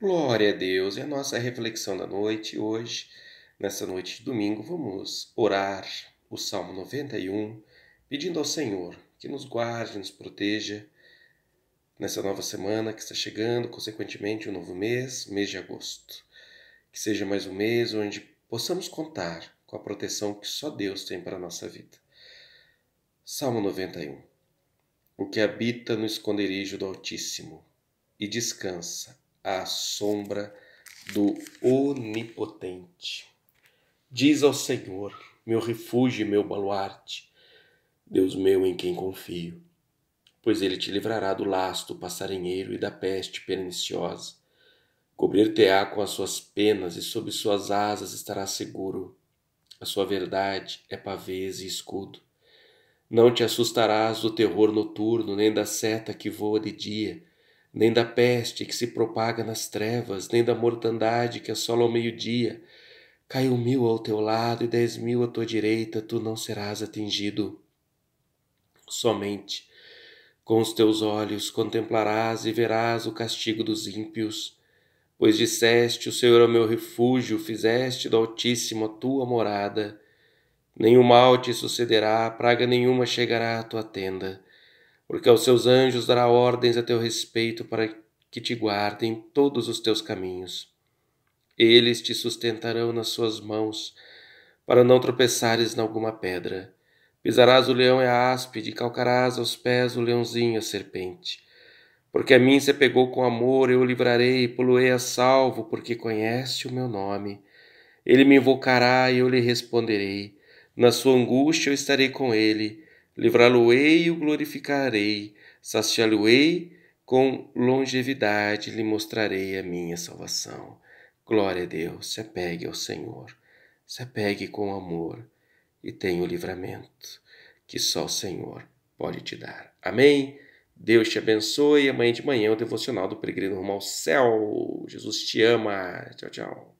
Glória a Deus! É a nossa reflexão da noite. Hoje, nessa noite de domingo, vamos orar o Salmo 91, pedindo ao Senhor que nos guarde, nos proteja nessa nova semana que está chegando, consequentemente, o um novo mês, mês de agosto. Que seja mais um mês onde possamos contar com a proteção que só Deus tem para a nossa vida. Salmo 91. O que habita no esconderijo do Altíssimo e descansa à sombra do Onipotente. Diz ao Senhor, meu refúgio e meu baluarte, Deus meu em quem confio, pois ele te livrará do laço passarinheiro e da peste perniciosa. Cobrir-te-á com as suas penas e sob suas asas estarás seguro. A sua verdade é pavês e escudo. Não te assustarás do terror noturno, nem da seta que voa de dia, nem da peste que se propaga nas trevas, nem da mortandade que assola ao meio-dia. Caiu mil ao teu lado e dez mil à tua direita, tu não serás atingido. Somente com os teus olhos contemplarás e verás o castigo dos ímpios. Pois disseste: O Senhor é o meu refúgio, fizeste do Altíssimo a tua morada. Nenhum mal te sucederá, praga nenhuma chegará à tua tenda porque aos seus anjos dará ordens a teu respeito para que te guardem todos os teus caminhos. Eles te sustentarão nas suas mãos, para não tropeçares em alguma pedra. Pisarás o leão e a áspide, e calcarás aos pés o leãozinho e a serpente. Porque a mim se pegou com amor, eu o livrarei, e poluei a salvo, porque conhece o meu nome. Ele me invocará e eu lhe responderei. Na sua angústia eu estarei com ele Livrá-lo-ei e o glorificarei, saciá-lo-ei com longevidade, lhe mostrarei a minha salvação. Glória a Deus, se apegue ao Senhor, se apegue com amor e tenha o livramento que só o Senhor pode te dar. Amém? Deus te abençoe. Amanhã de manhã é o devocional do Peregrino Rumo ao Céu. Jesus te ama. Tchau, tchau.